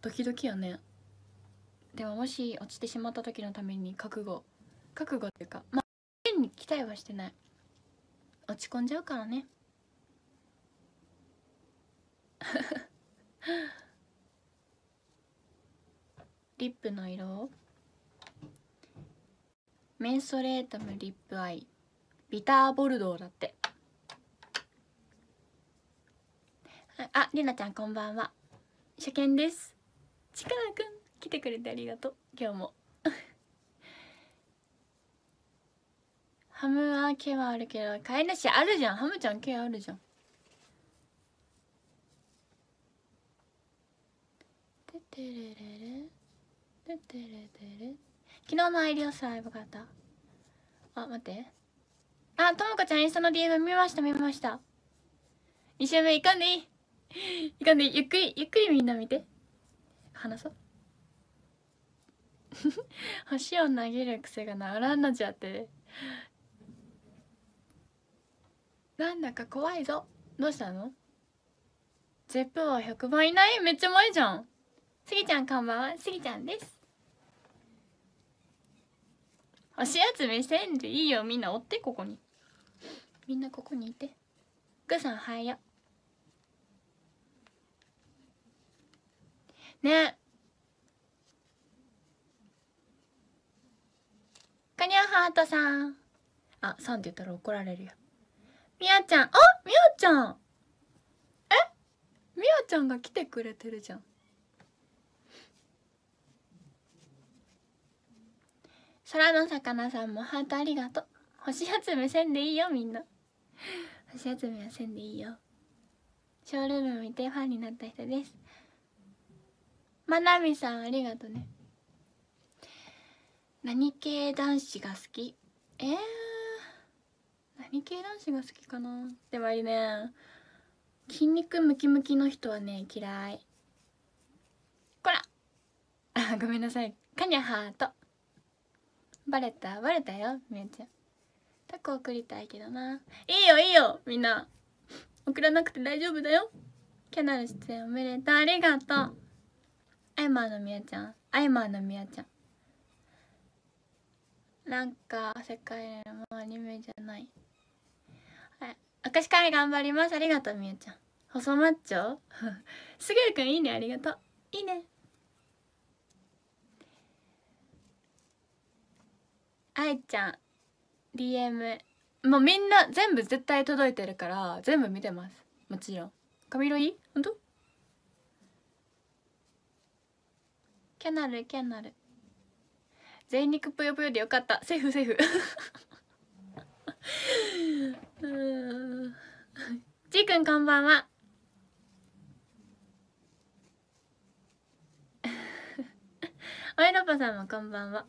時々やねでももし落ちてしまった時のために覚悟覚悟っていうかまあ変に期待はしてない落ち込んじゃうからね リップの色メンソレータムリップアイビターボルドーだってありなちゃんこんばんは初見ですちくん来てくれてありがとう今日もハムは毛はあるけど飼い主あるじゃんハムちゃん毛あるじゃんててれれれててれてれ昨日のアイリアスライブがあったあ待ってあともこちゃんインスタの DM 見ました見ました2週目いかんでいいいかんでゆっくりゆっくりみんな見て話そう星 を投げる癖が治らんのじゃってなんだか怖いぞどうしたのゼップは100倍いないめっちゃ前じゃんスギちゃんこんばんはスギちゃんです足集めせんでいいよみんなおってここにみんなここにいてグさんはよねカニャハートさんあさんって言ったら怒られるよみやちゃんあみやちゃんえみやちゃんが来てくれてるじゃん空の魚さんもハートありがとう星集めせんでいいよみんな星集めはせんでいいよショールーム見てファンになった人ですまなみさんありがとうね何系男子が好きえー、何系男子が好きかなでもいいね筋肉ムキムキの人はね嫌いこらあ ごめんなさいカニャハートバレたバレたよみやちゃんタコ送りたいけどないいよいいよみんな送らなくて大丈夫だよキャナル出演おめでとうありがとうアイマーのみやちゃんアイマーのみやちゃんなんか世界のアニメじゃない。はい、明石会頑張ります。ありがとう、みやちゃん。細マッチョ すぐるくん、いいね。ありがとう。いいね。あいちゃん、DM。もうみんな全部絶対届いてるから、全部見てます。もちろん。髪色いい本当キャナルキャナル全肉ぷよぷよでよかったセーフセーフじいくんこんばんは おいろぱさんもこんばんは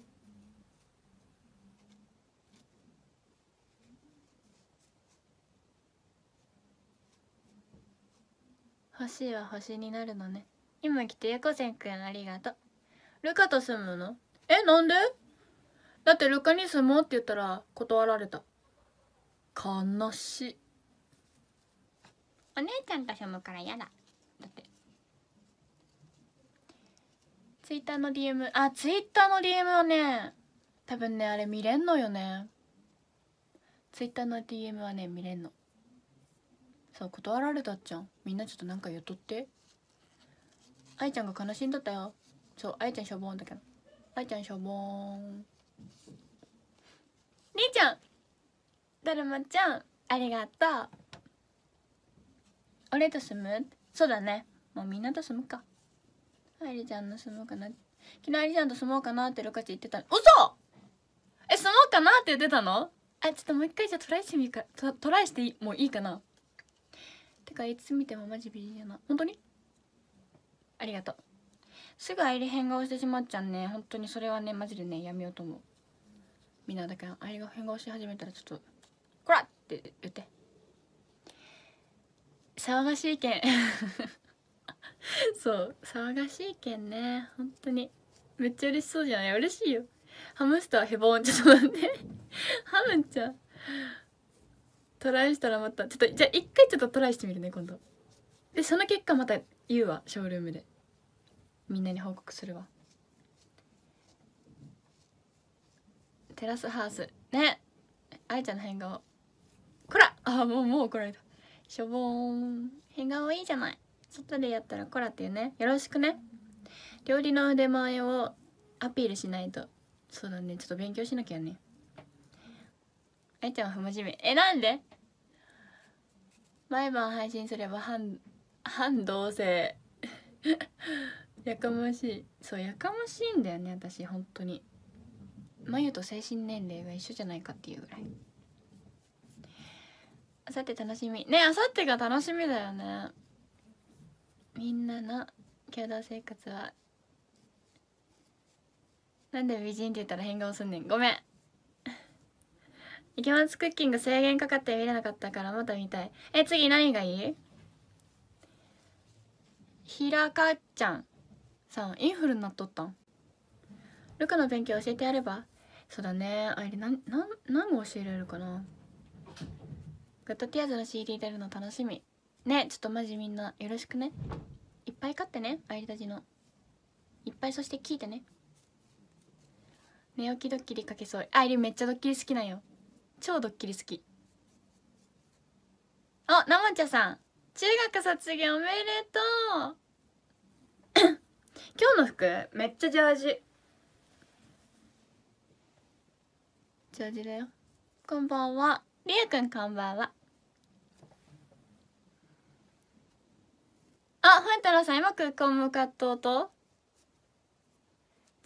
欲しいはしになるのね今来てやこせんくんありがとうルカと住むのえなんでだってルカに住もうって言ったら断られた悲しいお姉ちゃんと住むから嫌だだってツイッターの DM あツイッターの DM はね多分ねあれ見れんのよねツイッターの DM はね見れんのそう断られたっちゃんみんなちょっとなんか言っとって愛ちゃんが悲しんだったよそうあやちゃんしょぼんだけどあやちゃんしょぼんりちゃんだるまちゃんありがとう俺と住むそうだねもうみんなと住むかありちゃんの住もうかな昨日ありちゃんと住もうかなってルカチ言ってた嘘え住もうかなって言ってたのあちょっともう一回じゃトライしてみかトトライしてもういいかなてかいつ見てもマジビリやな本当にありがとうすぐ愛梨変顔してしまっちゃうね本当にそれはねマジでねやめようと思うみんなだけ愛梨が変顔し始めたらちょっと「こら!」って言って騒がしいけん そう騒がしいけんね本当にめっちゃ嬉しそうじゃない嬉しいよハムスターヘボーンちょっと待って ハムちゃんトライしたらまたちょっとじゃあ一回ちょっとトライしてみるね今度でその結果また言うわショールームでみんなに報告するわテラスハウスね愛ちゃんの変顔こらあもうもう怒られたしょぼーん変顔いいじゃない外でやったらこらっていうねよろしくね料理の腕前をアピールしないとそうだねちょっと勉強しなきゃね愛ちゃんは不真面目えなんで毎晩配信すれば半半同性やかましいそうやかましいんだよね私本当に眉と精神年齢が一緒じゃないかっていうぐらいあさって楽しみねあさってが楽しみだよねみんなの共同生活はなんで美人って言ったら変顔すんねんごめんイケマツクッキング制限かかって見れなかったからまた見たいえ次何がいいひらかっちゃんさあインフルになっとったんルカの勉強教えてやればそうだねあいり何何を教えられるかなグッドティアーズの CD 出るの楽しみねちょっとマジみんなよろしくねいっぱい買ってねあいりたちのいっぱいそして聞いてね寝起きドッキリかけそうあいりめっちゃドッキリ好きなんよ超ドッキリ好きあなまちゃさん中学卒業おめでとう今日の服めっちゃジャージジャージだよこんばんはりえくんこんばんはあ、ファンタさん今空港向かっとうと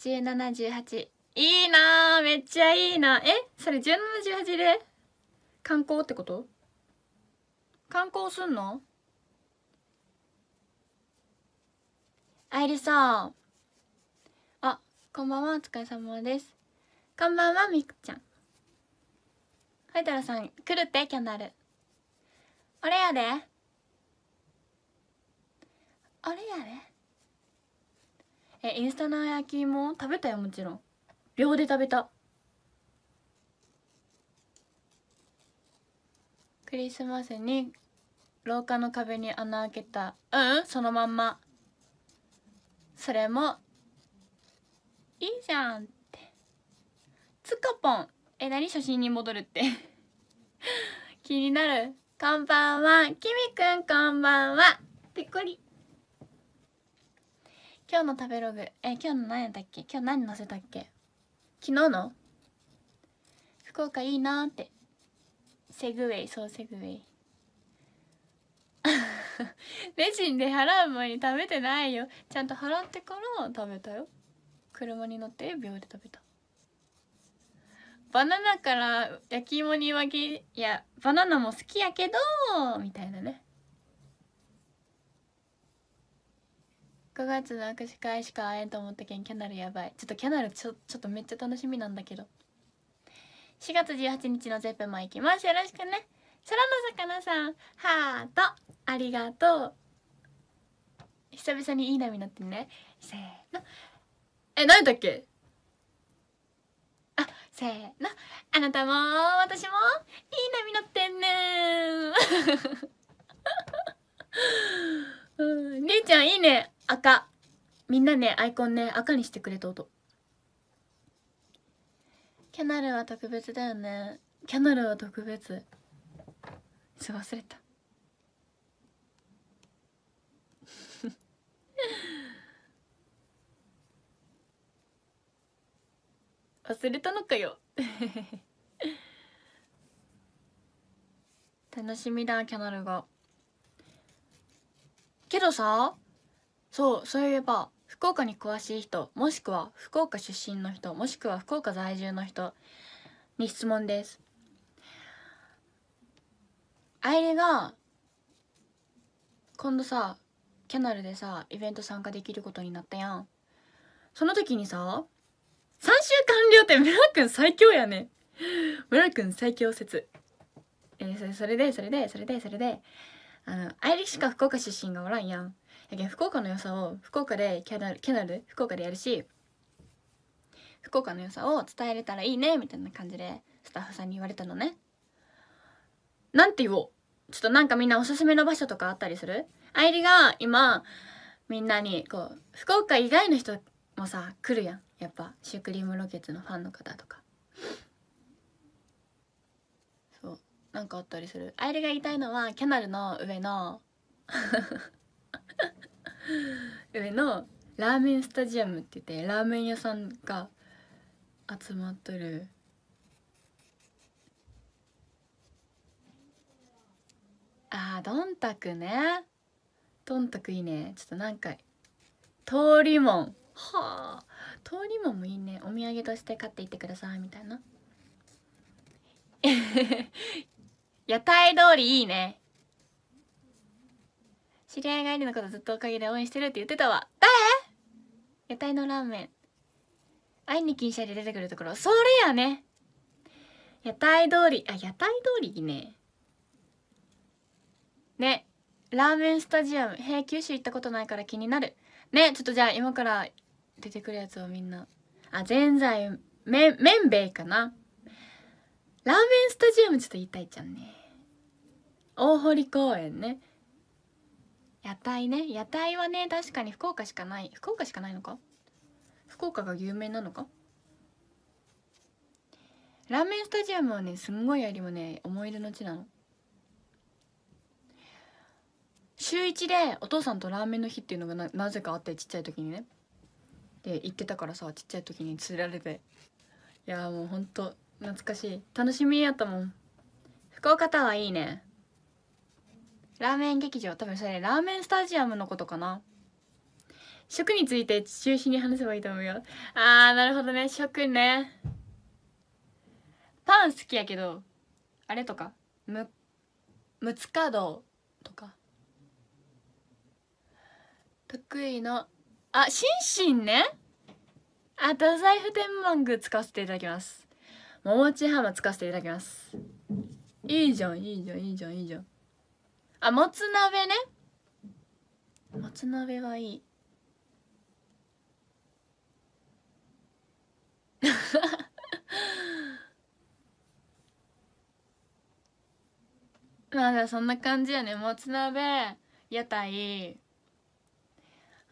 1718いいなめっちゃいいなえそれ1718で観光ってこと観光すんのあいりさん。あ、こんばんは、お疲れ様です。こんばんは、みくちゃん。ファイトラさん、来るって、キャナダル。俺やで。俺やで。え、インスタの焼き芋食べたよ、もちろん。秒で食べた。クリスマスに廊下の壁に穴開けた。うん、そのまんま。それもいいじゃんってつかぽんえ何初心に戻るって 気になるこんばんはきみくんこんばんはぺこり今日の食べログえ今日の何やったっけ今日何載せたっけ昨日の福岡いいなってセグウェイそうセグウェイ レジンで払う前に食べてないよちゃんと払ってから食べたよ車に乗って秒で食べたバナナから焼き芋に分けいやバナナも好きやけどみたいなね5月の握手会しか会えんと思ったけんキャナルやばいちょっとキャナルちょちょっとめっちゃ楽しみなんだけど4月18日のゼップンも行きますよろしくね空の魚さんハートありがとう久々にいい波乗ってねせーのえ何だっけあせーのあなたも私もいい波乗ってんね うん、姉ちゃんいいね赤みんなねアイコンね赤にしてくれた音キャナルは特別だよねキャナルは特別そう忘れた 忘れたのかよ 楽しみだキャナルがけどさそうそういえば福岡に詳しい人もしくは福岡出身の人もしくは福岡在住の人に質問ですあいりが今度さキャナルでさイベント参加できることになったやんその時にさ3週完了って村くん最強やね村くん最強説えー、それでそれでそれでそれであの愛理しか福岡出身がおらんやんやけん福岡の良さを福岡でキャナルキャナル福岡でやるし福岡の良さを伝えれたらいいねみたいな感じでスタッフさんに言われたのねなんて言おうちょっとなんかみんなおすすめの場所とかあったりする愛梨が今みんなにこう福岡以外の人もさ来るやんやっぱシュークリームロケッツのファンの方とかそうなんかあったりする愛梨が言いたいのはキャナルの上の 上のラーメンスタジアムって言ってラーメン屋さんが集まっとるあどんたくねどんたくいいねちょっと何回通りもんはあ通りもんもいいねお土産として買っていってくださいみたいな 屋台通りいいね知り合いがいるのことずっとおかげで応援してるって言ってたわ誰屋台のラーメン会いに禁止で出てくるところそれやね屋台通りあ屋台通りいいねねラーメンスタジアムへえ九州行ったことないから気になるねちょっとじゃあ今から出てくるやつをみんなあぜんざいめんべいかなラーメンスタジアムちょっと言いたいじゃんね大堀公園ね屋台ね屋台はね確かに福岡しかない福岡しかないのか福岡が有名なのかラーメンスタジアムはねすんごいよりもね思い出の地なの週1でお父さんとラーメンの日っていうのがななぜかあってちっちゃい時にねで行ってたからさちっちゃい時に連れられていやもうほんと懐かしい楽しみやったもん福岡タワーいいねラーメン劇場多分それラーメンスタジアムのことかな食について中心に話せばいいと思うよあーなるほどね食ねパン好きやけどあれとかむ六角とか得意のあシンシンねあ太宰府天満宮使わせていただきます桃地浜使わせていただきますいいじゃんいいじゃんいいじゃんいいじゃんあもつ鍋ねもつ鍋はいい まだそんな感じやねもつ鍋屋台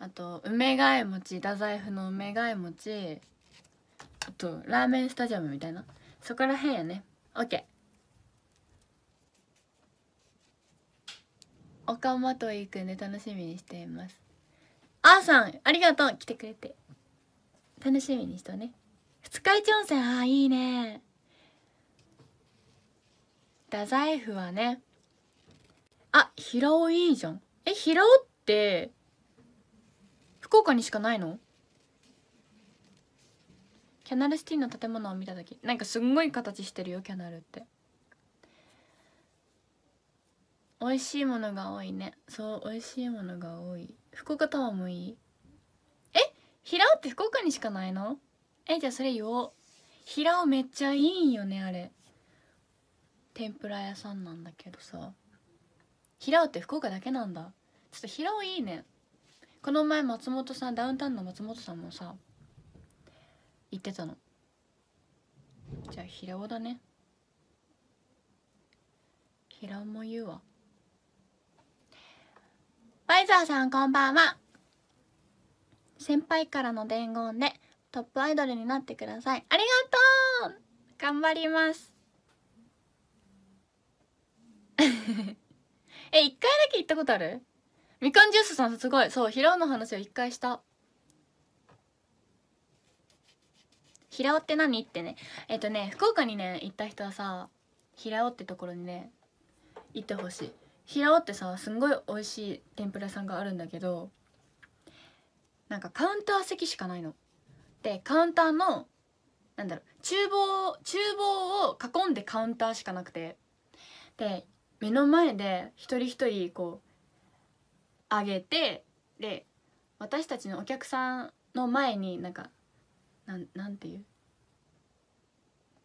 あと梅枝餅太宰府の梅枝餅あとラーメンスタジアムみたいなそこらへんやね OK おかまと行くんで楽しみにしていますあーさんありがとう来てくれて楽しみにしとね二日市温泉ああいいね太宰府はねあ平尾いいじゃんえ平尾って福岡にしかないのキャナルシティの建物を見た時なんかすんごい形してるよキャナルって美味しいものが多いねそう美味しいものが多い福岡タワーもいいえ平尾って福岡にしかないのえじゃあそれ言おう平尾めっちゃいいんよねあれ天ぷら屋さんなんだけどさ平尾って福岡だけなんだちょっと平尾いいねこの前松本さんダウンタウンの松本さんもさ言ってたのじゃあ平尾だね平尾も言うわバイザーさんこんばんは先輩からの伝言でトップアイドルになってくださいありがとう頑張ります え一回だけ行ったことあるみかんジュースさんすごいそう平尾の話を一回した平尾って何ってねえっ、ー、とね福岡にね行った人はさ平尾ってところにね行ってほしい平尾ってさすんごい美味しい天ぷら屋さんがあるんだけどなんかカウンター席しかないの。でカウンターのなんだろう厨房厨房を囲んでカウンターしかなくてで目の前で一人一人こうあげてで私たちのお客さんの前になんかなんなんていう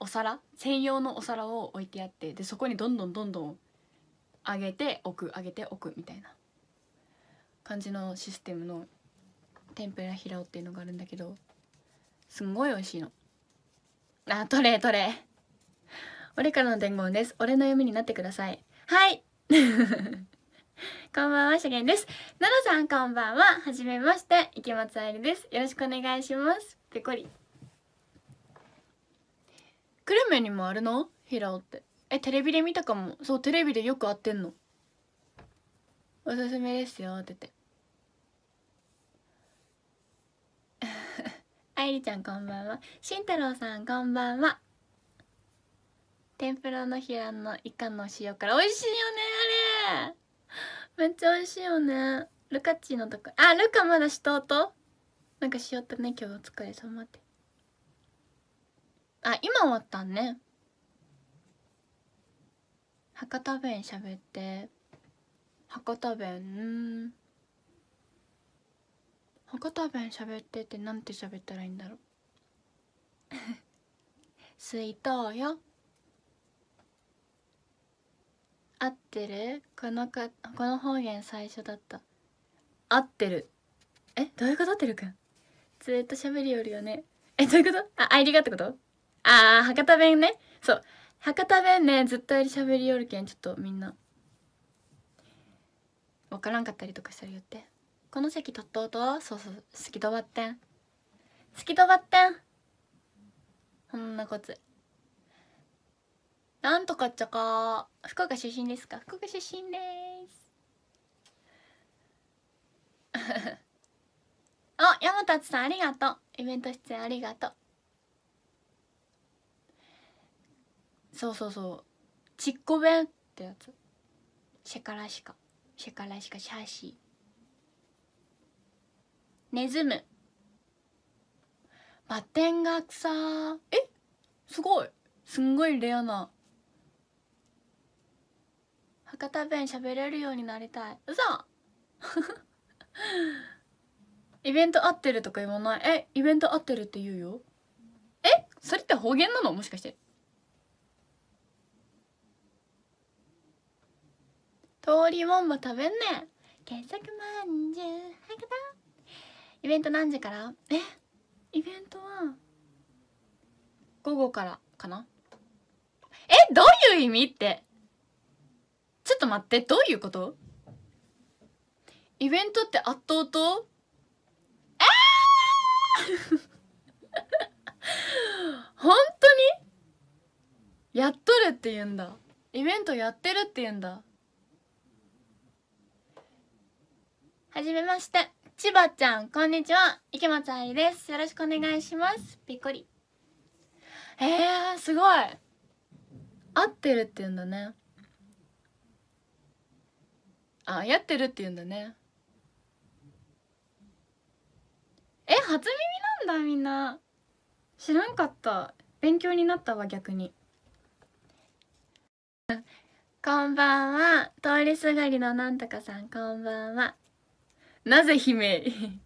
お皿専用のお皿を置いてあってでそこにどんどんどんどん上げて置く上げて置くみたいな感じのシステムの天ぷら平尾っていうのがあるんだけどすんごい美味しいのあ取れ取れ俺からの伝言です俺の嫁になってくださいはい こんばんは、しげんです。ななさん、こんばんは。はじめまして、池松愛理です。よろしくお願いします。ぺこり。久留米にもあるの平尾って。え、テレビで見たかも。そう、テレビでよく会ってんの。おすすめですよ、ってて。愛理ちゃん、こんばんは。慎太郎さん、こんばんは。天ぷらの平のイカの塩辛美味しいよねあれめっちゃ美味しいよねルカッチのとこあルカまだしとうとなんかしよったね今日お疲れ様ってあ今終わったんね博多弁喋って博多弁うん博多弁喋ってってなんて喋ったらいいんだろう 水筒よ合ってるこのかこの方言最初だった合ってるえどういうことてるくんずっと喋りよるよねえどういうことあありがってことああ博多弁ねそう博多弁ねずっと喋りよるけんちょっとみんな分からんかったりとかしたら言ってこの席とっとうとそうそう好きとばってん好きとばってんほんなこつなんとかっちゃか福岡出身ですか福岡出身です あ山達さんありがとうイベント出演ありがとうそうそうそうちっこ弁ってやつシェカラシカシェカラシカシャーシーネズムバッテンが草えすごいすんごいレアな博多弁喋れるようになりたい嘘 イベント合ってるとか言わないえイベント合ってるって言うよえそれって方言なのもしかして通りもんも食べんねん傑作まんじゅう博多イベント何時からえイベントは午後からかなえどういう意味ってちょっと待ってどういうことイベントって圧倒とえー、本当にやっとるって言うんだイベントやってるって言うんだはじめまして千葉ちゃんこんにちは池松愛ですよろしくお願いしますびっくりえー、すごい合ってるって言うんだねあやってるって言うんだねえ初耳なんだみんな知らんかった勉強になったわ逆にこんばんは通りすがりのなんとかさんこんばんはなぜ悲鳴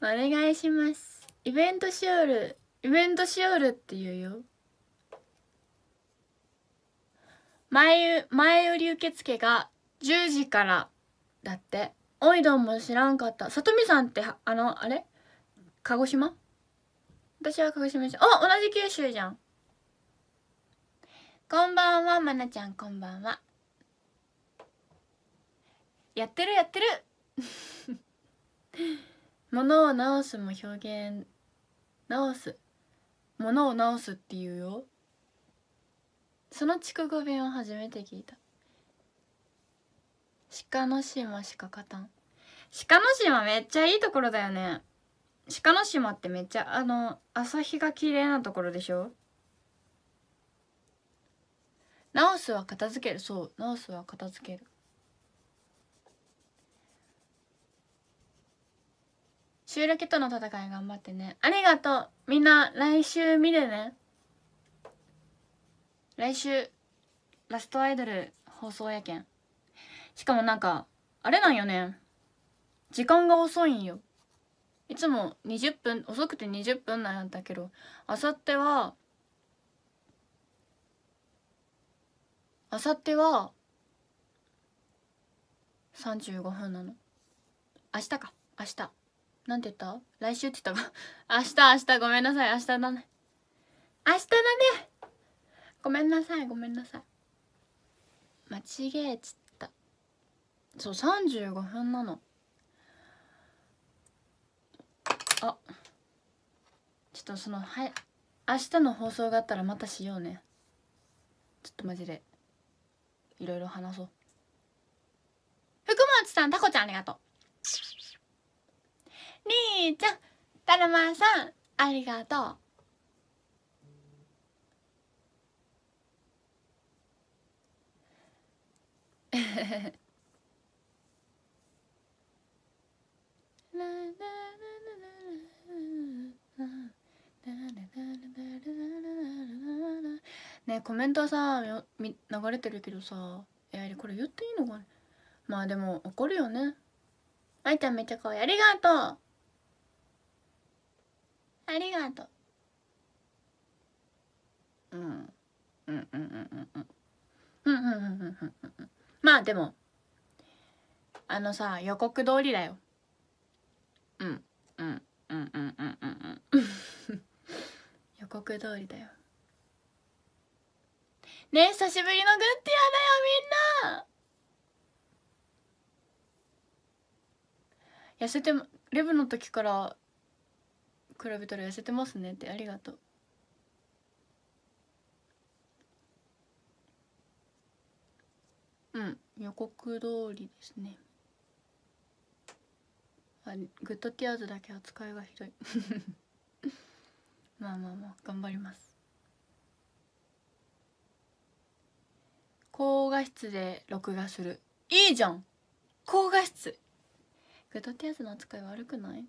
お願いしますイベントしおるイベントしおるって言うよ前前売り受付が10時からだっておいどんも知らんかったさとみさんってあのあれ鹿児島私は鹿児島市あ同じ九州じゃんこんばんはまなちゃんこんばんはやってるやってる 物を直すも表現直す物を直すっていうよその筑語弁を初めて聞いた鹿の島しか勝たん鹿の島めっちゃいいところだよね鹿の島ってめっちゃあの朝日が綺麗なところでしょ直すは片付けるそう直すは片付ける収ケとの戦い頑張ってねありがとうみんな来週見るね来週ラストアイドル放送やけんしかもなんかあれなんよね時間が遅いんよいつも20分遅くて20分なんやったけどあさってはあさっては35分なの明日か明日なんて言った来週って言ったか 明日明日ごめんなさい明日だね明日だねごめんなさいごめんなさい間違えちったそう35分なのあちょっとそのはい明日の放送があったらまたしようねちょっとマジでいろいろ話そう福本さんタコちゃんありがとうりーちゃんだるまさんありがとう ねコメントささ流れてるけどさえあれこれ言っていいのかなまあでも怒るよねあいちゃんめっちゃ可愛いありがとうありがとううんうんうんうんうんうんうんうんうんうんうんまあでもあのさ予告通りだようんうんうんうんうんうん予告通りだよね久しぶりのグッティアだよみんな痩せてレブの時から比べたら痩せてますねってありがとううん予告通りですねあグッドティアーズだけ扱いがひどい まあまあまあ頑張ります高画質で録画するいいじゃん高画質グッドティアーズの扱い悪くない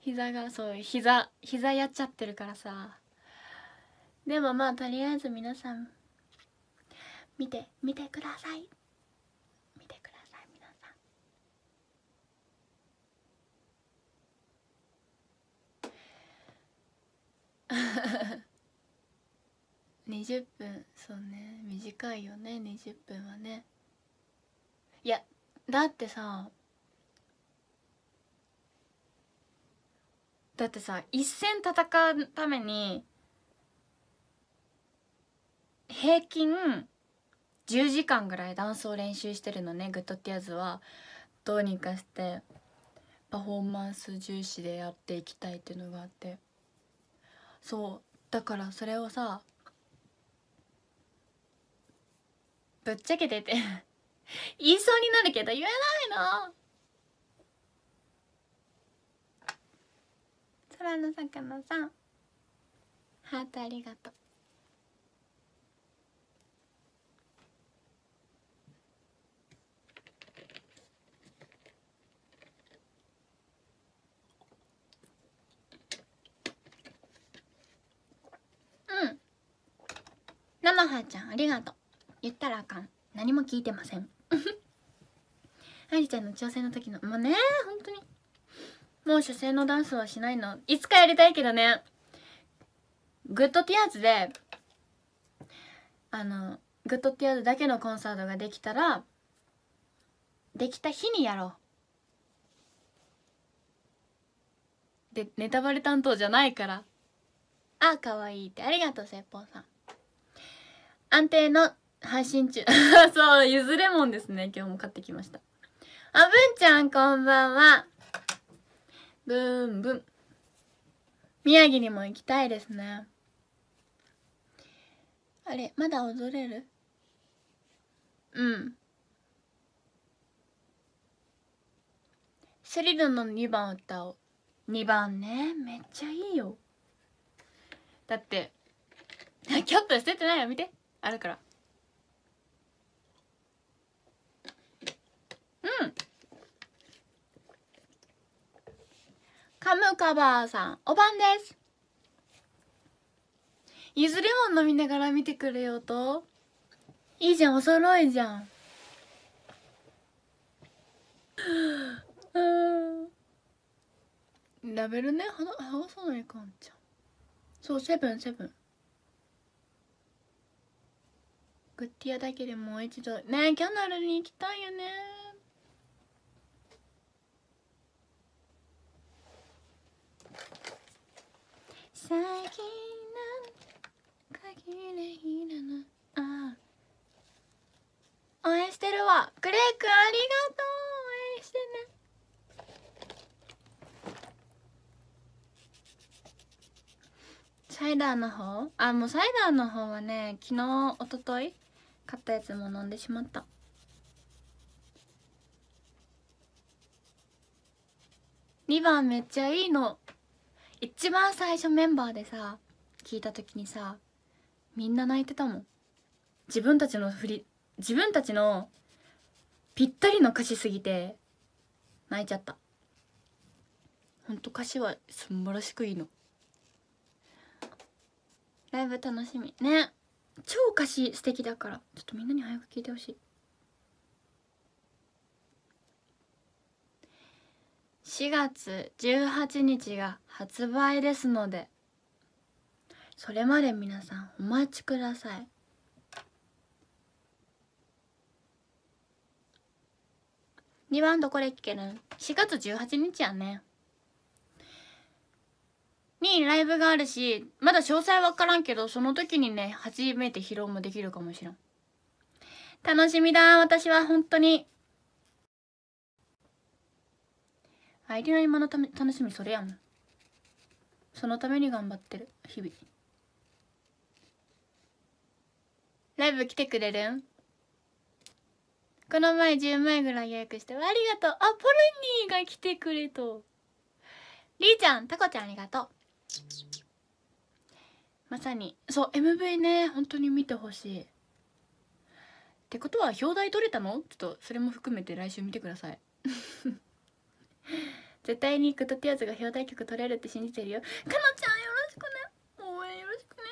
膝がそう膝膝やっちゃってるからさでもまあとりあえず皆さん見て見てください20 分そうね短いよね20分はねいやだってさだってさ一戦戦うために平均10時間ぐらいダンスを練習してるのねグッドティアーズはどうにかしてパフォーマンス重視でやっていきたいっていうのがあってそうだからそれをさぶっちゃけてて 言いそうになるけど言えないの空の魚さんハートありがとうなのはちゃんありがとう言ったらあかん何も聞いてませんあり ちゃんの挑戦の時のもうね本当にもう初戦のダンスはしないのいつかやりたいけどねグッドティアーズであのグッドティアーズだけのコンサートができたらできた日にやろうでネタバレ担当じゃないからあ可愛いってありがとうせっぽんさん安定の配信中 そうゆずレモンですね今日も買ってきましたあぶんちゃんこんばんはぶんぶん宮城にも行きたいですねあれまだ踊れるうんスリルの2番歌おう2番ねめっちゃいいよだってキャップ捨ててないよ見てあるからうんカムカバーさんおばんですゆずレもン飲みながら見てくれよといいじゃんお揃いじゃんラベルねは話さないかんちゃんそうセブンセブングッティアだけでもう一度ねキャナルに行きたいよね最近なん限りいらなああ応援してるわクレイクありがとう応援してねサイダーの方あもうサイダーの方はね昨日おととい買ったやつも飲んでしまった2番めっちゃいいの一番最初メンバーでさ聞いた時にさみんな泣いてたもん自分たちの振り自分たちのぴったりの歌詞すぎて泣いちゃったほんと歌詞はすんばらしくいいのライブ楽しみね超歌詞素敵だからちょっとみんなに早く聞いてほしい4月18日が発売ですのでそれまで皆さんお待ちください2番どこで聞けるん4月18日やねにライブがあるしまだ詳細分からんけどその時にね初めて披露もできるかもしれん楽しみだ私は本当に相手の今のため楽しみそれやんそのために頑張ってる日々ライブ来てくれるんこの前10枚ぐらい予約してありがとうあポルニーが来てくれとりーちゃんタコちゃんありがとうまさにそう MV ね本当に見てほしいってことは表題取れたのちょっとそれも含めて来週見てください 絶対にグッドティアーズが表題曲取れるって信じてるよかのちゃんよろしくね応援よろしくね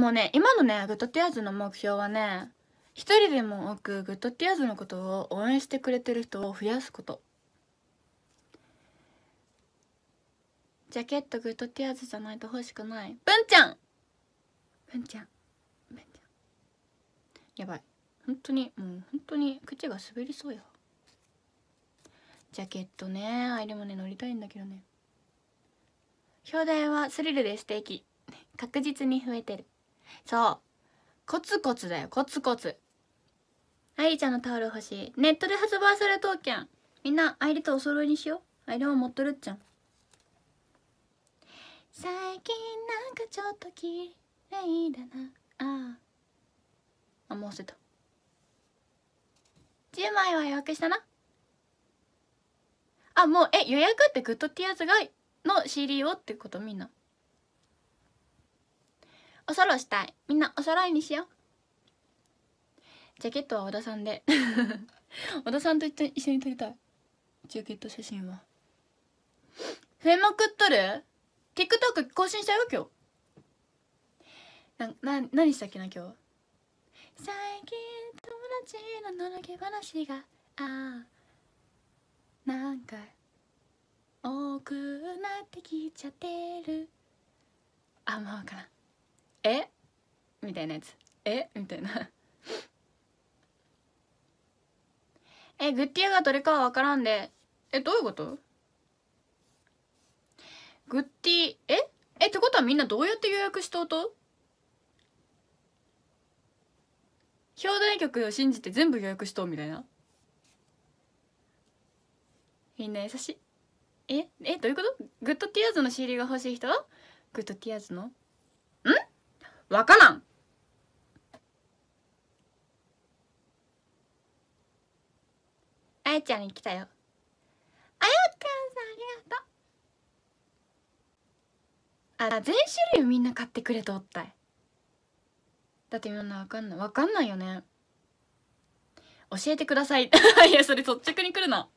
もうね今のねグッドティアーズの目標はね一人でも多くグッドティアーズのことを応援してくれてる人を増やすことジャケットグッドティアーズじゃないと欲しくない文ちゃん文ちゃん文ちゃんやばい本当にもう本当に口が滑りそうやジャケットねあルもね乗りたいんだけどね表題はスリルでステーキ確実に増えてるそうコツコツだよコツコツ愛理ちゃんのタオル欲しいネットで発売されとうけんみんな愛理とお揃いにしよう愛理も持っとるっちゃん最近なんかちょっと綺麗だなあああもうせた10枚は予約したなあもうえ予約ってグッドティアーズがの CD をってことみんなおそろしたいみんなおそろいにしようジャケットは小田さんで 小田さんと一緒に撮りたいジャケット写真は増えまくっとる TikTok 更新しちゃうよ今日なな何したっけな今日最近友達ののろけ話があなんか多くなってきちゃってるあんま分からんえみたいなやつえみたいなえグッティアがどれかは分からんでえどういうことグッティええってことはみんなどうやって予約しとうと表題曲を信じて全部予約しとうみたいなみんな優しいええどういうことグッドティアーズの CD が欲しい人はグッドティアーズのんわからんあやちゃんに来たよあやちゃんさんありがとうあ全種類みんな買ってくれとったいだってみんなわかんないわかんないよね教えてください いやそれ率直に来るな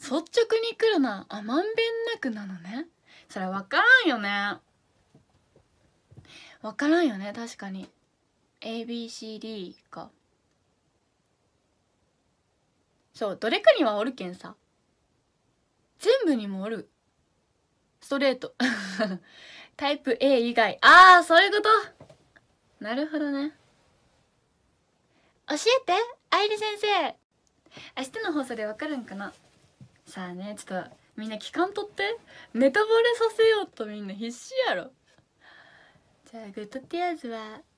率直に来るなあまんべんなくなのねそれわからんよねわからんよね確かに ABCD かそうどれかにはおるけんさ全部にもおるストレート タイプ A 以外ああそういうことなるほどね教えて愛理先生明日の放送でわかるんかなさあねちょっとみんな期間とってネタバレさせようとみんな必死やろじゃあグッドティアーズは「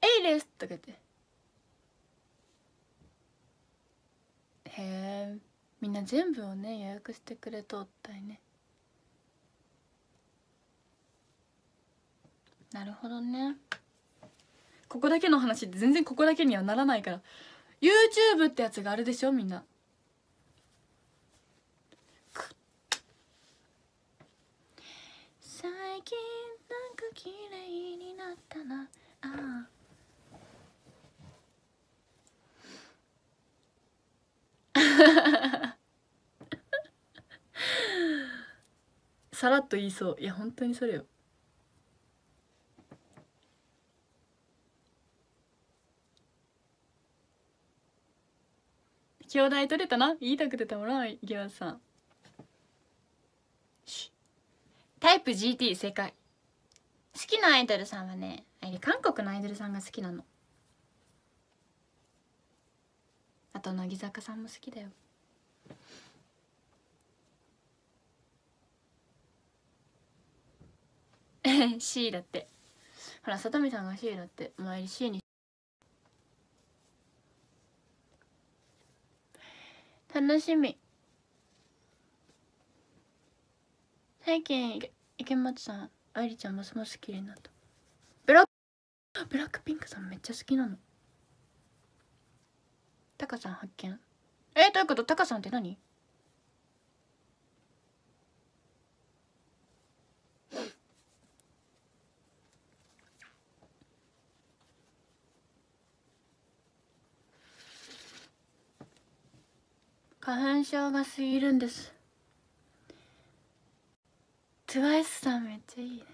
エイレス」とか言ってへえみんな全部をね予約してくれとったいねなるほどねここだけの話って全然ここだけにはならないから YouTube ってやつがあるでしょみんな最近なんか綺麗になったなああ さらっと言いそういや本当にそれよ兄弟取れたな言いたくてたもらない池松さんタイプ GT 正解好きなアイドルさんはね韓国のアイドルさんが好きなのあと乃木坂さんも好きだよえ C だってほらさとみさんが C だってお前 C に楽しみ最近池松さん愛理ちゃんますます綺麗になったブラックブラックピンクさんめっちゃ好きなのタカさん発見えー、どういうことタカさんって何花粉症が過ぎるんです TWICE さんめっちゃいいね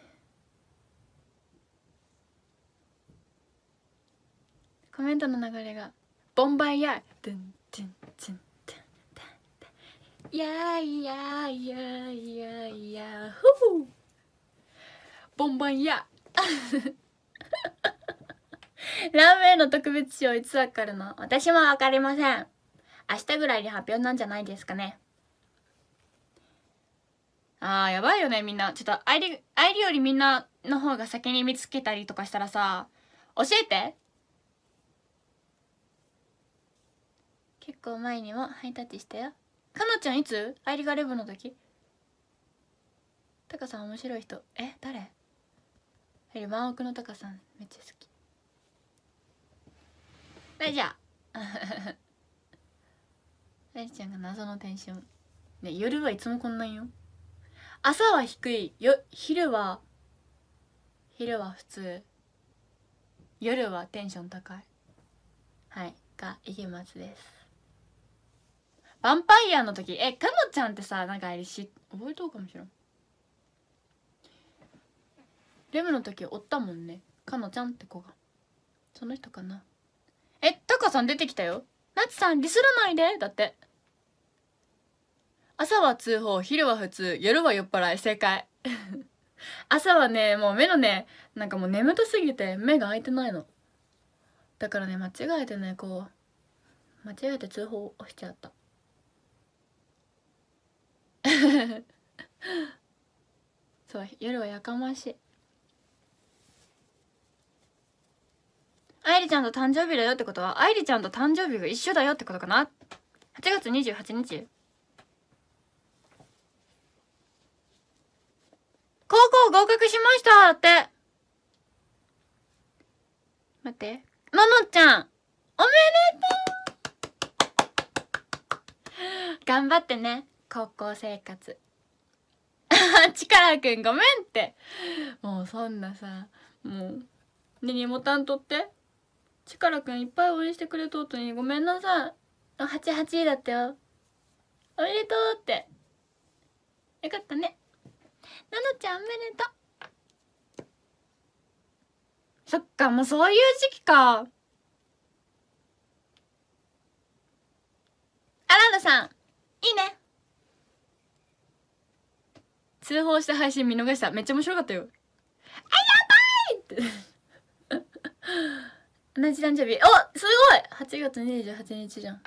コメントの流れがボンバイヤードゥンドゥンドゥンドゥンドゥンヤーヤーヤーヤーヤーフボンバイヤーラーメンの特別賞いつわかるの私もわかりません明日ぐらいに発表なんじゃないですかねあーやばいよねみんなちょっとあいりよりみんなの方が先に見つけたりとかしたらさ教えて結構前にもハイタッチしたよかなちゃんいつアイリガレブの時タカさん面白い人え誰よりワンオクのタカさんめっちゃ好き大丈夫 大ちゃんが謎のテンションね夜はいつもこんなんよ朝は低いよ昼は昼は普通夜はテンション高いはいがいますですヴァンパイアの時えかのちゃんってさなんかあれし覚えとうかもしれんレムの時おったもんねかのちゃんって子がその人かなえタカさん出てきたよなつさんディスらないでだって朝は通報昼は普通夜は酔っ払い正解 朝はねもう目のねなんかもう眠たすぎて目が開いてないのだからね間違えてねこう間違えて通報をしちゃった そう夜はやかましい愛理ちゃんと誕生日だよってことは愛理ちゃんと誕生日が一緒だよってことかな8月28日高校合格しましたって待ってののちゃんおめでとう 頑張ってね高校生活チカラくんごめんってもうそんなさもうねにボタン取ってチカラくんいっぱい応援してくれとうとにごめんなさい88だったよおめでとうってよかったねななちゃんおめでとうそっかもうそういう時期かアランドさんいいね通報して配信見逃しためっちゃ面白かったよあやばいって 同じ誕生日おすごい8月28日じゃん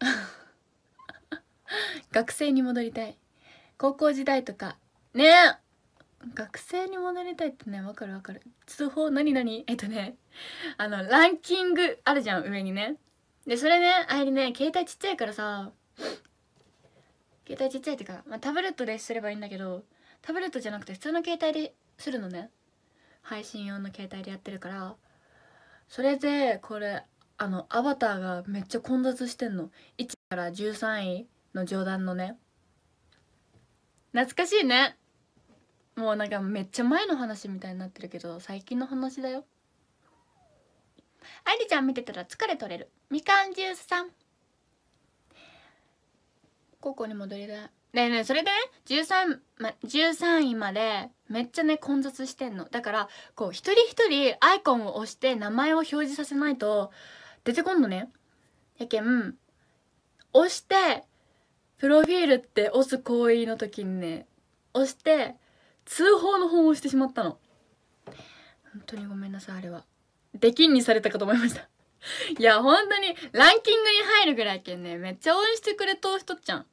学生に戻りたい高校時代とかね学生に戻りたいってねわかるわかる通報何何えっとねあのランキングあるじゃん上にねでそれねあいりね携帯ちっちゃいからさ携帯ちっちゃいっていうか、まあ、タブレットですればいいんだけどタブレットじゃなくて普通の携帯でするのね配信用の携帯でやってるからそれでこれあのアバターがめっちゃ混雑してんの1から13位の上段のね懐かしいねもうなんかめっちゃ前の話みたいになってるけど最近の話だよ愛理ちゃん見てたら疲れ取れるみかんジュースさん高校に戻りたいねえねえそれで 13,、ま、13位までめっちゃね混雑してんのだからこう一人一人アイコンを押して名前を表示させないと出てこんのねやけん押してプロフィールって押す行為の時にね押して通報の方をしてしまったの本当にごめんなさいあれはできんにされたかと思いましたいや本当にランキングに入るぐらいけんねめっちゃ応援してくれとう人ちゃん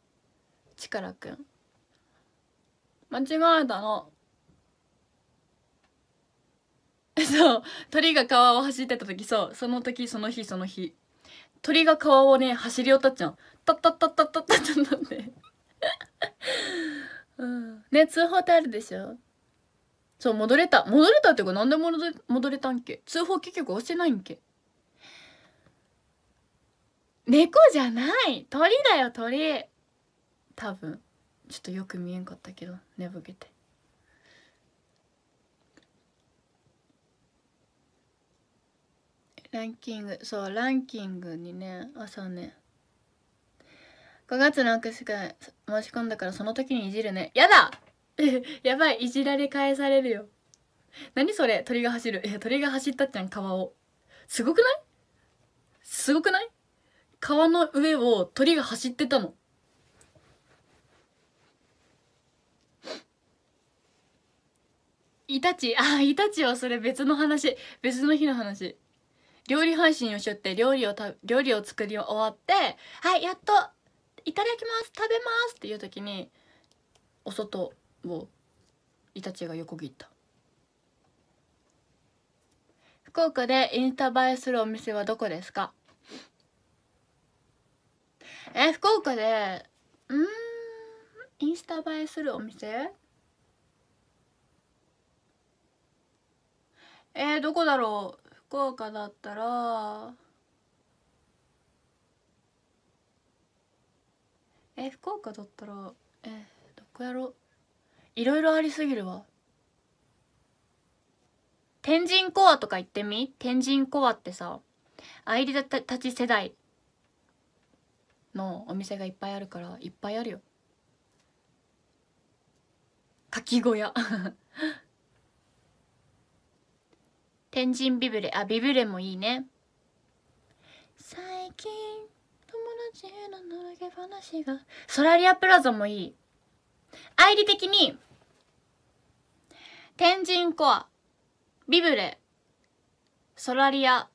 チカラくん間違えたの そう鳥が川を走ってた時そうその時その日その日鳥が川をね走り寄ったっちゃんタッタッタッタッタッタッタッってうんね通報ってあるでしょそう戻れた戻れたっていうか何で戻れ戻れたんけ通報結局押してないんけ猫じゃない鳥だよ鳥多分ちょっとよく見えんかったけど寝ぼけてランキングそうランキングにね朝ね5月の握手会申し込んだからその時にいじるねやだ やばいいじられ返されるよ何それ鳥が走るえ鳥が走ったっちゃん川をすごくないすごくない川の上を鳥が走ってたのイタチあイタチはそれ別の話別の日の話料理配信をしよって料理をた料理を作り終わって「はいやっといただきます食べます」っていう時にお外をイタチが横切った福岡でインスタ映えするお店はどこですかえ福岡でうんインスタ映えするお店えー、どこだろう福岡だったらえー、福岡だったらえー、どこやろいろいろありすぎるわ天神コアとか行ってみ天神コアってさ愛梨たたち世代のお店がいっぱいあるからいっぱいあるよかき小屋天神ビブレあビブレもいいね最近友達へののけ話がソラリアプラザもいい愛理的に天神コアビブレソラリア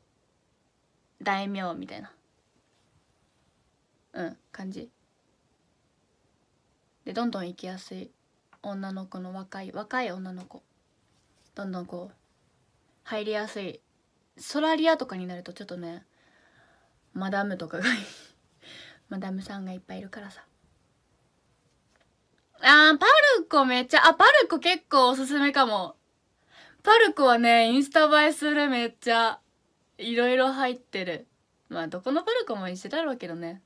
大名みたいなうん感じでどんどん行きやすい女の子の若い若い女の子どんどんこう入りやすいソラリアとかになるとちょっとねマダムとかが マダムさんがいっぱいいるからさあーパルコめっちゃあパルコ結構おすすめかもパルコはねインスタ映えするめっちゃいろいろ入ってるまあどこのパルコも一緒だろうけどね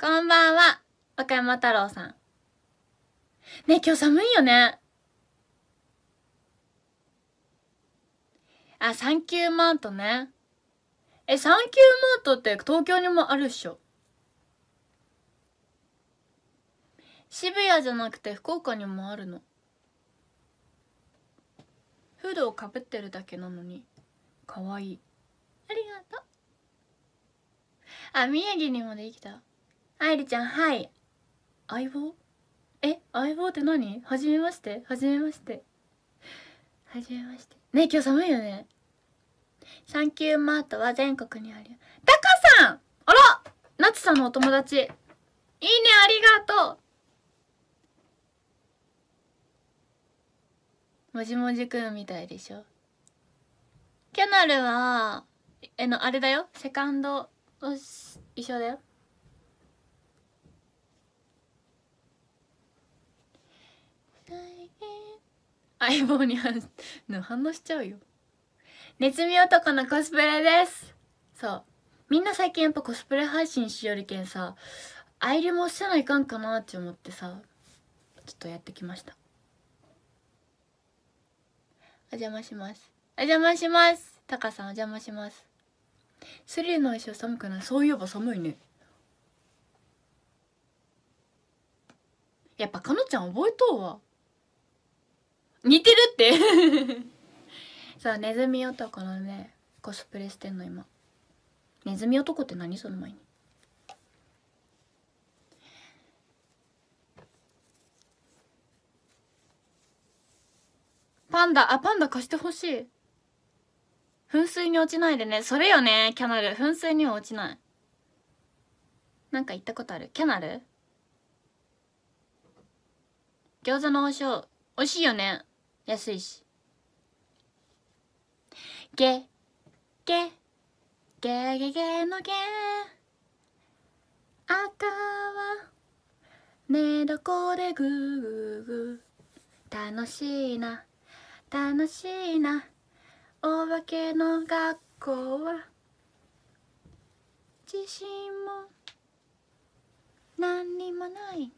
こんばんは岡山太郎さんね今日寒いよねあ、サンキューマートね。え、サンキューマートって東京にもあるっしょ。渋谷じゃなくて福岡にもあるの。フードをかぶってるだけなのに、かわいい。ありがとう。あ、宮城にもできた。愛理ちゃん、はい。相棒え、相棒って何はじめましてはじめまして。はじめまして。ね今日寒いよねサンキューマートは全国にあるタカさんあらナツさんのお友達いいねありがとうもじもじくんみたいでしょキャナルはえのあれだよセカンドの一緒だよ相棒に反応しちゃうよネズミ男のコスプレですそうみんな最近やっぱコスプレ配信しよるけんさイ入もしてないかんかなって思ってさちょっとやってきましたお邪魔しますお邪魔しますタカさんお邪魔しますスリルの衣装寒くないそういえば寒いねやっぱかのちゃん覚えとうわ似てるってさあ ネズミ男のねコスプレしてんの今ネズミ男って何その前にパンダあパンダ貸してほしい噴水に落ちないでねそれよねキャナル噴水には落ちないなんか言ったことあるキャナル餃子の王将美味しいよね安いしゲゲゲゲゲのゲ赤は寝床でグーグー楽しいな楽しいなお化けの学校は自信も何にもない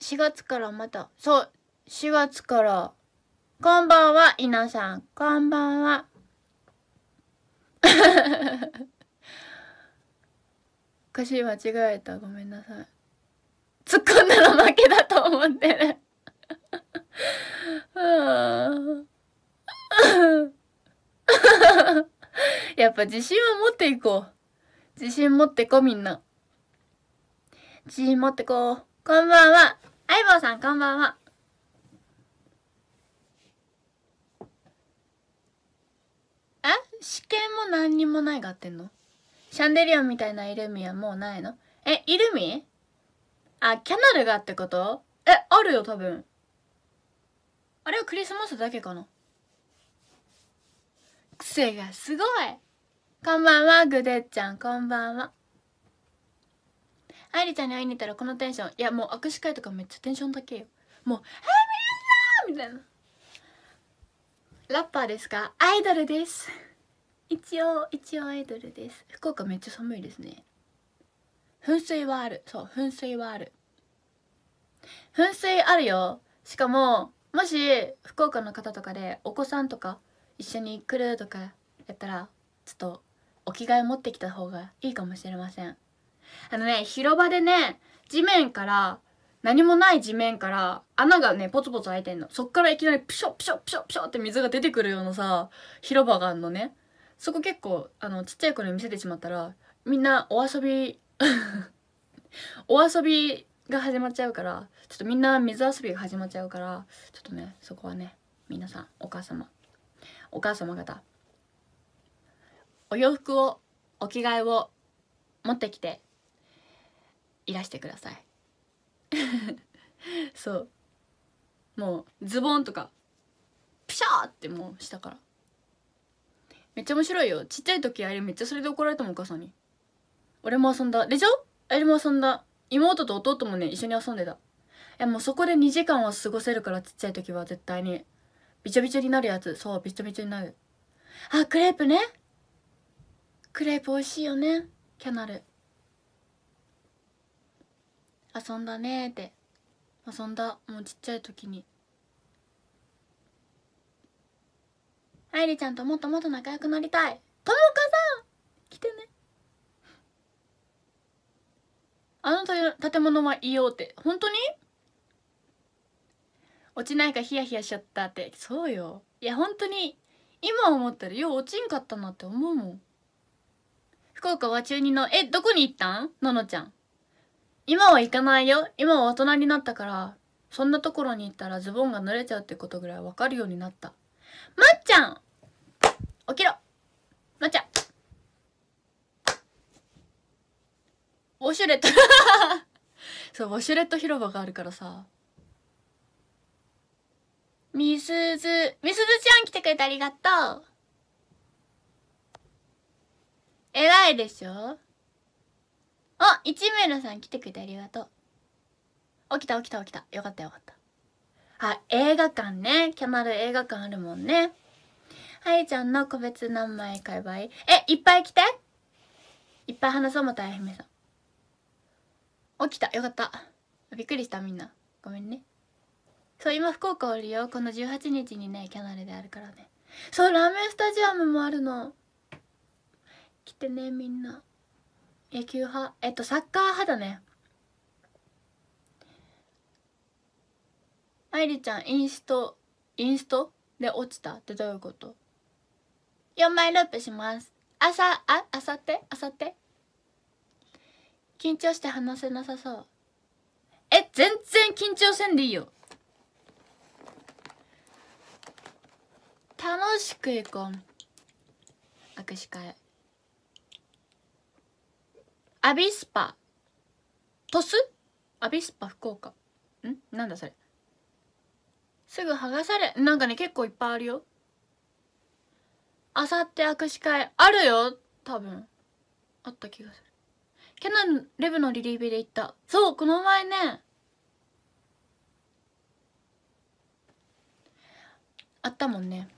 4月からまた、そう、4月から、こんばんは、稲さん。こんばんは。歌 詞間違えた。ごめんなさい。突っ込んだら負けだと思ってるやっぱ自信は持っていこう。自信持ってこみんな。自信持ってこう。こんばんは。相棒さんこんばんはえ試験も何にもないがってんのシャンデリオンみたいなイルミはもうないのえイルミあキャナルがってことえあるよ多分あれはクリスマスだけかな癖がすごいこんばんはぐでっちゃんこんばんは愛理ちゃんに会いに行ったらこのテンションいやもう握手会とかめっちゃテンション高えよもう「はいみんな!」みたいなラッパーですかアイドルです一応一応アイドルです福岡めっちゃ寒いですね噴水はあるそう噴水はある噴水あるよしかももし福岡の方とかでお子さんとか一緒に来るとかやったらちょっとお着替え持ってきた方がいいかもしれませんあのね、広場でね、地面から、何もない地面から穴がね、ポツポツ開いてんの。そっからいきなりプショプショプショプショって水が出てくるようなさ、広場があんのね。そこ結構、あの、ちっちゃい頃に見せてしまったら、みんなお遊び お遊びが始まっちゃうから、ちょっとみんな水遊びが始まっちゃうから、ちょっとね、そこはね、皆さん、お母様、お母様方、お洋服を、お着替えを持ってきていらしてください そうもうズボンとかピシャーってもうしたからめっちゃ面白いよちっちゃい時あれめっちゃそれで怒られたもんお母さんに俺も遊んだでしょあれも遊んだ妹と弟もね一緒に遊んでたいやもうそこで2時間は過ごせるからちっちゃい時は絶対にびちょびちょになるやつそうびちょびちょになるあクレープねクレープ美味しいよねキャナル遊んだねって遊んだもうちっちゃい時に愛理ちゃんともっともっと仲良くなりたい友果さん来てねあの建物はいおうって本当に落ちないかヒヤヒヤしちゃったってそうよいや本当に今思ったらよう落ちんかったなって思うもん福岡は中2のえどこに行ったんののちゃん今は行かないよ今は大人になったからそんなところに行ったらズボンが濡れちゃうってことぐらいわかるようになったまっちゃん起きろまっちゃんウォシュレット そうウォシュレット広場があるからさみすずみすずちゃん来てくれてありがとう偉いでしょあ一メのさん来てくれてありがとう起きた起きた起きたよかったよかったあ映画館ねキャナル映画館あるもんねはいちゃんの個別何枚買えばいいえいっぱい来ていっぱい話そうもたいめさん起きたよかったびっくりしたみんなごめんねそう今福岡おるよこの18日にねキャナルであるからねそうラーメンスタジアムもあるの来てねみんな野球派えっとサッカー派だね愛梨ちゃんインストインストで落ちたってどういうこと4枚ループします朝ああさってあさって緊張して話せなさそうえ全然緊張せんでいいよ楽しくいこう握手会アビスパ鳥栖アビスパ福岡んなんだそれすぐ剥がされなんかね結構いっぱいあるよあさって握手会あるよ多分あった気がする去年レブのリリーベで行ったそうこの前ねあったもんね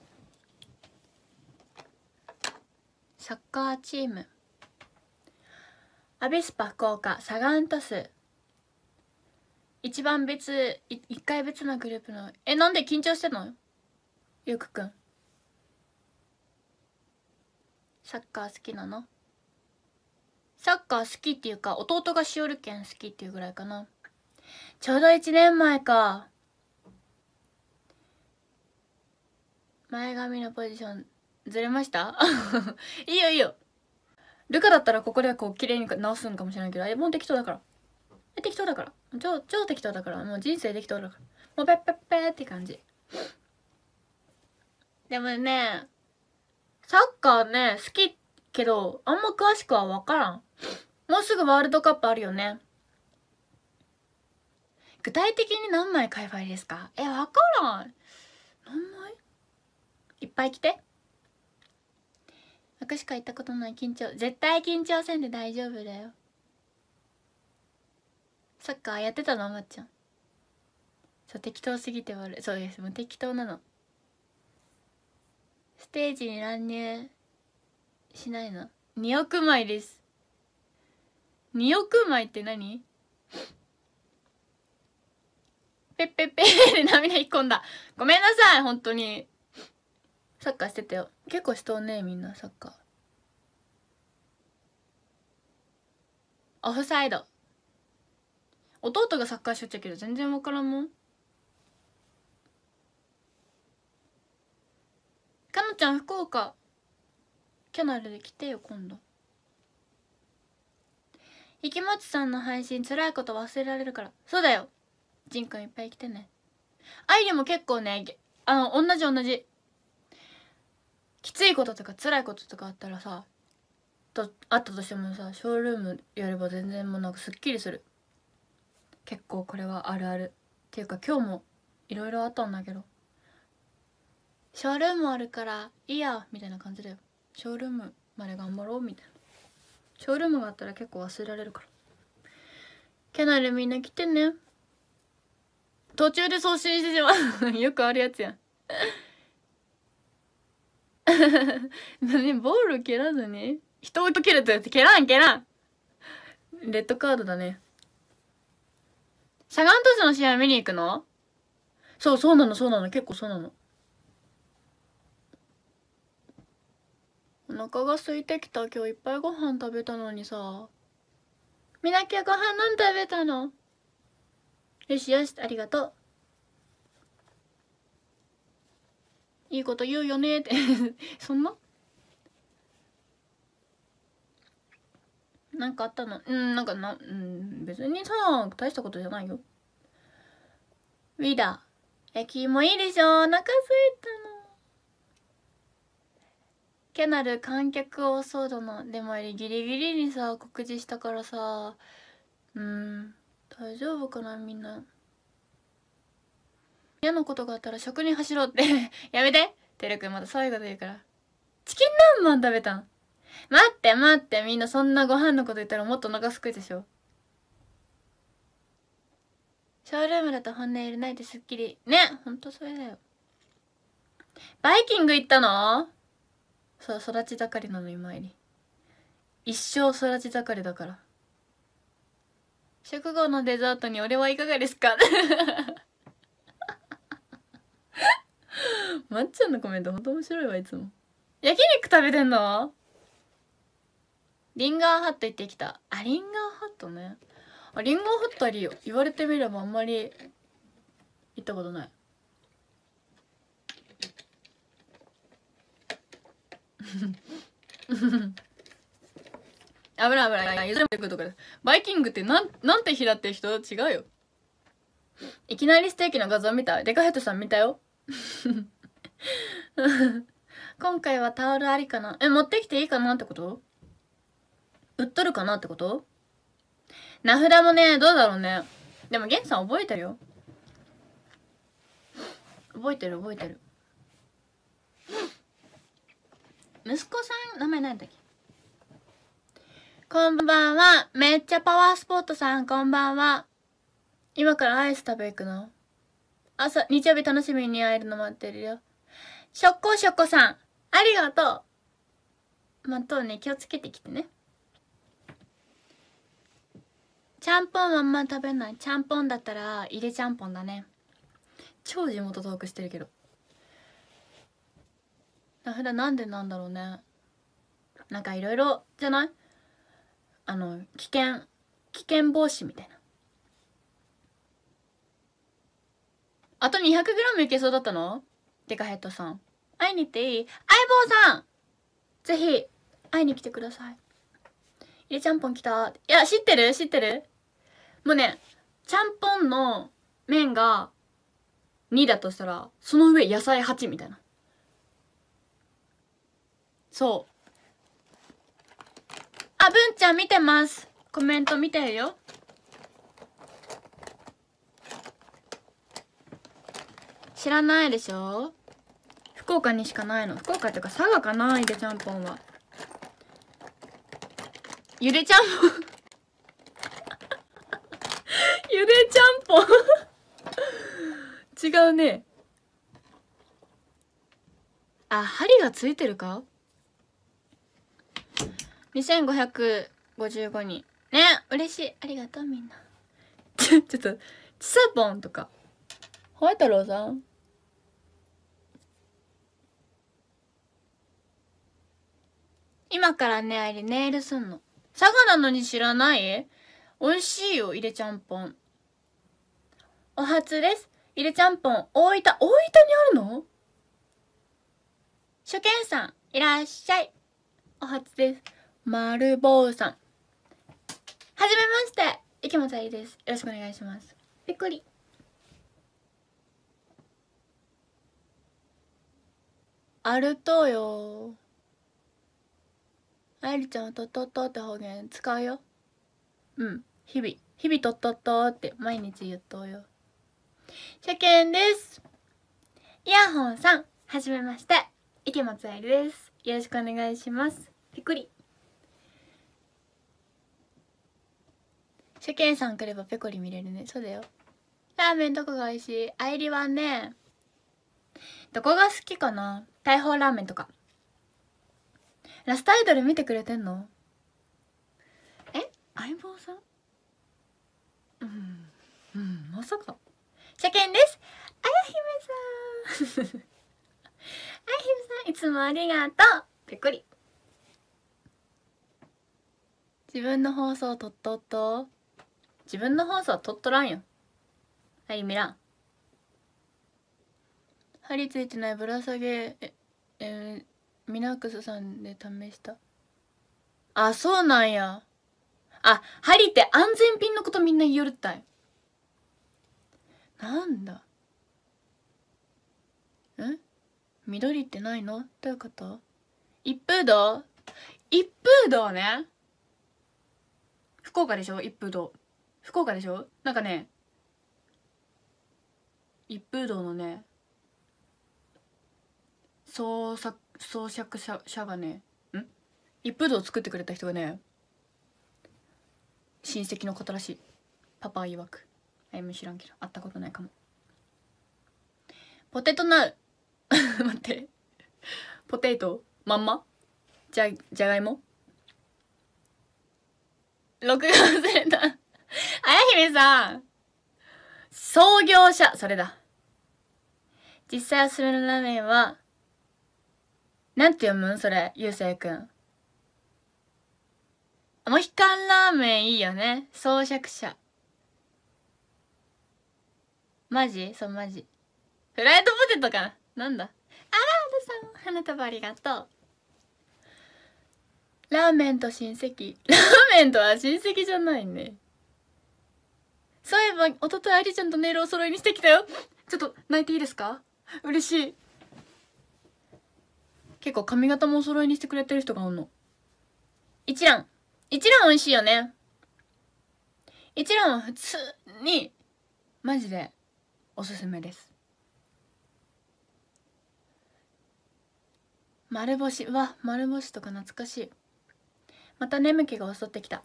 サッカーチームアビスパ福岡サガン鳥栖一番別一回別なグループのえなんで緊張してんのゆくくんサッカー好きなのサッカー好きっていうか弟がしおるけん好きっていうぐらいかなちょうど1年前か前髪のポジションずれました いいよいいよルカだったらここでこう綺麗に直すんかもしれないけど、え、もう適当だから。え、適当だから。超、超適当だから。もう人生適当だから。もうペッペッペーって感じ。でもね、サッカーね、好きけど、あんま詳しくはわからん。もうすぐワールドカップあるよね。具体的に何枚買えばいいですかえ、わからん。何枚いっぱい来て。握手会行ったことない緊張絶対緊張せんで大丈夫だよサッカーやってたのまっちゃんそう適当すぎて悪いそうですもう適当なのステージに乱入しないの2億枚です2億枚って何ペッペッペーで涙引っ込んだごめんなさい本当にサッカーしてたよ結構しとうねみんなサッカーオフサイド弟がサッカーしよっちゃけど全然分からんもんかのちゃん福岡キャナルで来てよ今度ひきもちさんの配信辛いこと忘れられるからそうだよじんくんいっぱい来てねあいりも結構ねあの同じ同じきついこととか辛いこととかあったらさとあったとしてもさショールームやれば全然もうなんかすっきりする結構これはあるあるっていうか今日もいろいろあったんだけどショールームあるからいいやみたいな感じだよショールームまで頑張ろうみたいなショールームがあったら結構忘れられるからけなでみんな来てね途中で送信してしまうよくあるやつやん何 ボール蹴らずに人と蹴るとやって蹴らん蹴らんレッドカードだねシャガントスの試合見に行くのそうそうなのそうなの結構そうなのお腹が空いてきた今日いっぱいご飯食べたのにさみなきゃご飯何食べたのよしよしありがとういいこと言うよねって そんななんかあったのうんなんかなうん別にさ大したことじゃないよウィダー焼き芋いいでしょお腹すいたのけなる観客をそうだなでもギリギリにさ告示したからさうん大丈夫かなみんな嫌なことがあったら食に走ろうって やめててるくんまたうこと言うからチキン南蛮食べたん待って待ってみんなそんなご飯のこと言ったらもっとお腹すくでしょショールームだと本音入れないですっきりねほんとそれだよバイキング行ったのそう育ち盛りなの今入り一生育ち盛りだから食後のデザートに俺はいかがですか まっちゃんのコメントほんと面白いわいつも焼肉食べてんのリンガーハット行ってきたあリンガーハットねあリンガーハットありよ言われてみればあんまり行ったことない 危ない危ない。ゆずるくとかバイキングってなん、なんて平だって人違うよ。いきなりステーキの画像見たデカヘッドさん見たよ。今回はタオルありかなえ持ってきていいかなってこと売っとるかなってこと名札もねどうだろうねでも源さん覚えてるよ覚えてる覚えてる息子さん名前何だっけこんばんは。めっちゃパワースポットさん、こんばんは。今からアイス食べ行くの朝、日曜日楽しみに会えるの待ってるよ。しょっこしょっこさん、ありがとう。まとうね、気をつけてきてね。ちゃんぽんはあんま食べない。ちゃんぽんだったら、入れちゃんぽんだね。超地元トークしてるけど。な、普段なんでなんだろうね。なんかいろいろじゃないあの、危険、危険防止みたいな。あと 200g いけそうだったのデカヘッドさん。会いに行っていい相棒さんぜひ、会いに来てください。入れちゃんぽん来た。いや、知ってる知ってるもうね、ちゃんぽんの麺が2だとしたら、その上野菜8みたいな。そう。あ、ぶんちゃん見てます。コメント見てるよ。知らないでしょ福岡にしかないの福岡っていうか佐賀かなゆでちゃんぽんは ゆでちゃんぽんゆでちゃんぽん違うねあ針がついてるか2555人ね嬉しいありがとうみんな ちょっとちさぽんとかホワイトローさん今からね、あれネイルすんの。佐賀なのに知らない美味しいよ、入れちゃんぽん。お初です。入れちゃんぽん、大分、大分にあるの初見さん、いらっしゃい。お初です。丸坊さん。はじめまして、池本愛です。よろしくお願いします。びっくり。あるとよあやりちゃんはとっとっとって方言使うようん日々日々とっとっとって毎日言っとうよ車検ですイヤホンさんはじめまして池松あゆですよろしくお願いしますびっくり車検さん来ればぺこり見れるねそうだよラーメンどこが美味しいあいりはねどこが好きかな大砲ラーメンとかラストアイドル見てくれてんのえ相棒さんうんうんまさか車検ですあやひめさん あやひめさんいつもありがとうぺくり自分の放送とっとっと自分の放送とっとらんよはい見らん針ついてないぶら下げええミラックスさんで試したあそうなんやあ針って安全ピンのことみんな言うるったいなんだん緑ってないのどういうこと一風堂一風堂ね福岡でしょ一風堂福岡でしょなんかね一風堂のね創作装飾者者がねん一風堂を作ってくれた人がね親戚の方らしいパパ曰くあやむ知らんけど会ったことないかもポテトナウ 待ってポテトまんまじゃじゃがいも録画忘れたあやひめさん創業者それだ実際おすすめのラーメンはなんて読むんそれ、ゆうせいくん。モヒカンラーメンいいよね。装飾者。マジそう、マジ。フライドポテトかなんだあら、おさん、花束ありがとう。ラーメンと親戚。ラーメンとは親戚じゃないね。そういえば、おとといありちゃんとネイルお揃いにしてきたよ。ちょっと、泣いていいですか嬉しい。結構髪型もお揃いにしてくれてる人がおんの。一蘭。一蘭美味しいよね。一蘭は普通に、マジでおすすめです。丸干し。わ、丸干しとか懐かしい。また眠気が襲ってきた。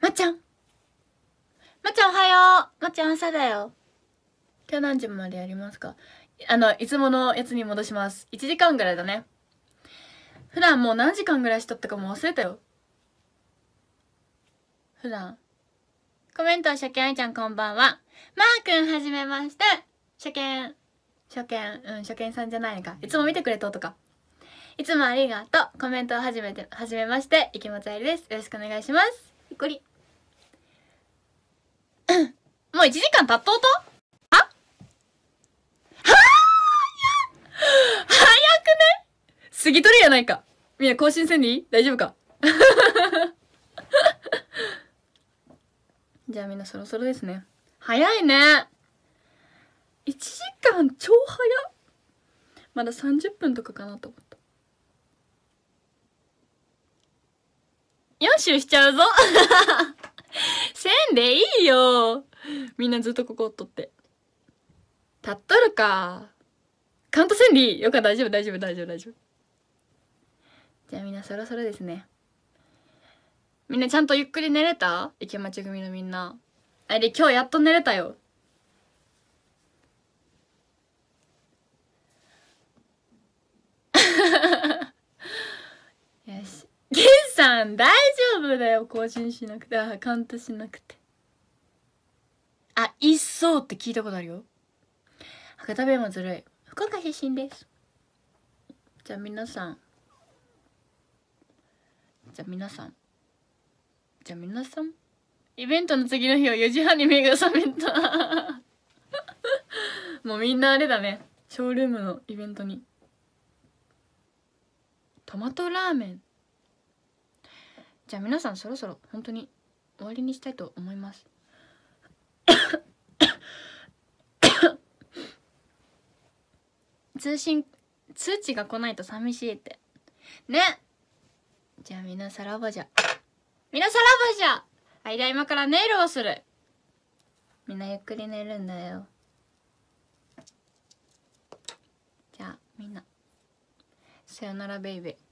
まっちゃんまっちゃんおはようまっちゃん朝だよ今日何時までやりますかあの、いつものやつに戻します。1時間ぐらいだね。普段もう何時間ぐらいしとったかも忘れたよ。普段。コメント、初見愛ちゃんこんばんは。マー君はじめまして。初見。初見。うん、初見さんじゃないか。いつも見てくれととか。いつもありがとう。コメントを始めて、はじめまして。池松愛理です。よろしくお願いします。ゆっくり。もう1時間経っとうと早くね過ぎとるやないか。みんな更新せんでいい大丈夫か じゃあみんなそろそろですね。早いね。1時間超早まだ30分とかかなと思った。4周しちゃうぞ せんでいいよみんなずっとここをとって。立っとるか。カウント千里よかった大丈夫大丈夫大丈夫大丈夫じゃあみんなそろそろですねみんなちゃんとゆっくり寝れた池町組のみんなあれ今日やっと寝れたよ よしンさん大丈夫だよ更新しなくてあカウントしなくてあいっそうって聞いたことあるよ博多弁もずるい福岡出身ですじゃあ皆さんじゃあ皆さんじゃあ皆さんイベントの次の日は4時半に目が覚めた もうみんなあれだねショールームのイベントにトマトラーメンじゃあ皆さんそろそろ本当に終わりにしたいと思います通信通知が来ないと寂しいってねじゃあ皆さらばじゃ皆さらばじゃ間今からネイルをするみんなゆっくり寝るんだよじゃあみんなさよならベイベー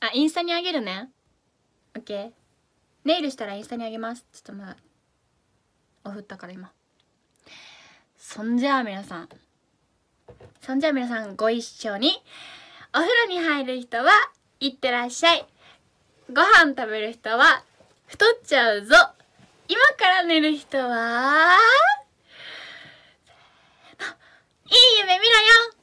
あインスタにあげるね OK ネイルしたらインスタにあげますちょっとまだおふったから今そんじゃあ皆さんそんじゃあ皆さんご一緒にお風呂に入る人はいってらっしゃいご飯食べる人は太っちゃうぞ今から寝る人はいい夢見ろよ